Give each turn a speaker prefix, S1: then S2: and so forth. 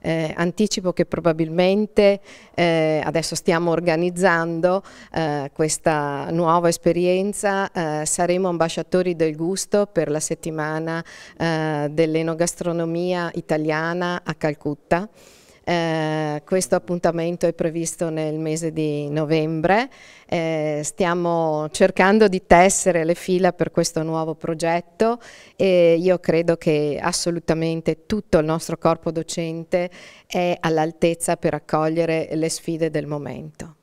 S1: Eh, anticipo che probabilmente eh, adesso stiamo organizzando eh, questa nuova esperienza, eh, saremo ambasciatori del gusto per la settimana eh, dell'enogastronomia italiana a Calcutta. Eh, questo appuntamento è previsto nel mese di novembre. Eh, stiamo cercando di tessere le fila per questo nuovo progetto e io credo che assolutamente tutto il nostro corpo docente è all'altezza per accogliere le sfide del momento.